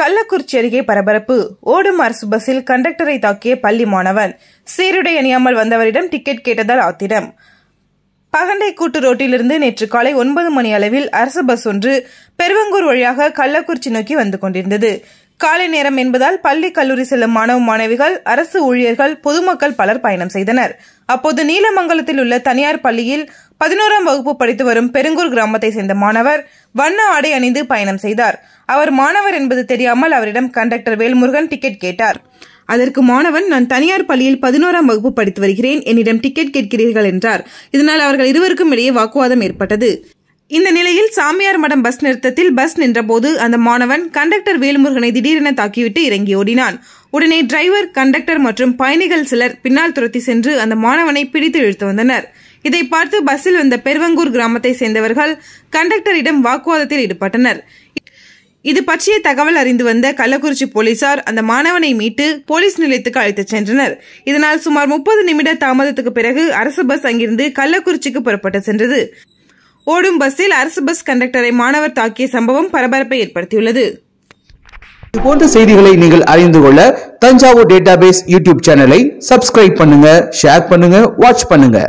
கள்ளக்குறிச்சி அருகே பரபரப்பு ஓடும் அரசு பஸ்ஸில் கண்டக்டரை தாக்கிய பள்ளி மாணவன் சீருடை அணியாமல் வந்தவரிடம் டிக்கெட் கேட்டதால் ஆத்திரம் பகண்டை கூட்டு ரோட்டிலிருந்து நேற்று காலை ஒன்பது மணி அளவில் அரசு பஸ் ஒன்று பெருவங்கூர் வழியாக கள்ளக்குறிச்சி நோக்கி வந்து கொண்டிருந்தது காலை நேரம் என்பதால் பள்ளி கல்லூரி செல்லும் மாணவ மாணவிகள் அரசு ஊழியர்கள் பொதுமக்கள் பலர் பயணம் செய்தனர் அப்போது நீலமங்கலத்தில் உள்ள தனியார் பள்ளியில் பதினோராம் வகுப்பு படித்து வரும் பெருங்கூர் கிராமத்தை சேர்ந்த மாணவர் வண்ண ஆடை அணிந்து பயணம் செய்தார் அவர் மாணவர் என்பது தெரியாமல் அவரிடம் கண்டக்டர் வேல்முருகன் டிக்கெட் கேட்டார் அதற்கு மாணவன் நான் தனியார் பள்ளியில் பதினோராம் வகுப்பு படித்து வருகிறேன் என்னிடம் டிக்கெட் கேட்கிறீர்கள் என்றார் இதனால் அவர்கள் இருவருக்கும் இடையே வாக்குவாதம் ஏற்பட்டது இந்த நிலையில் சாமியார் மடம் பஸ் நிறுத்தத்தில் பஸ் நின்றபோது அந்த மாணவன் கண்டக்டர் வேல்முருகனை திடீரென தாக்கிவிட்டு இறங்கி ஓடினான் உடனே டிரைவர் கண்டக்டர் மற்றும் பயணிகள் சிலர் பின்னால் துரத்தி சென்று அந்த மாணவனை பிடித்து இழுத்து வந்தனர் இதை பார்த்து பஸ்ஸில் வந்த பெருவங்கூர் கிராமத்தை சேர்ந்தவர்கள் கண்டக்டரிடம் வாக்குவாதத்தில் ஈடுபட்டனர் இது பற்றிய தகவல் அறிந்து வந்த கள்ளக்குறிச்சி போலீசார் அந்த மாணவனை மீட்டு போலீஸ் நிலையத்துக்கு அழைத்துச் சென்றனர் இதனால் சுமார் முப்பது நிமிட தாமதத்துக்கு பிறகு அரசு பஸ் அங்கிருந்து கள்ளக்குறிச்சிக்கு புறப்பட்டு சென்றது ஓடும் பஸ்ஸில் அரசு பஸ் கண்டக்டரை மாணவர் தாக்கிய சம்பவம் பரபரப்பை ஏற்படுத்தியுள்ளது இதுபோன்ற செய்திகளை நீங்கள் அறிந்து கொள்ள தஞ்சாவூர் டேட்டாபேஸ் யூடியூப் சேனலை சப்ஸ்கிரைப் பண்ணுங்க ஷேர் பண்ணுங்க வாட்ச் பண்ணுங்க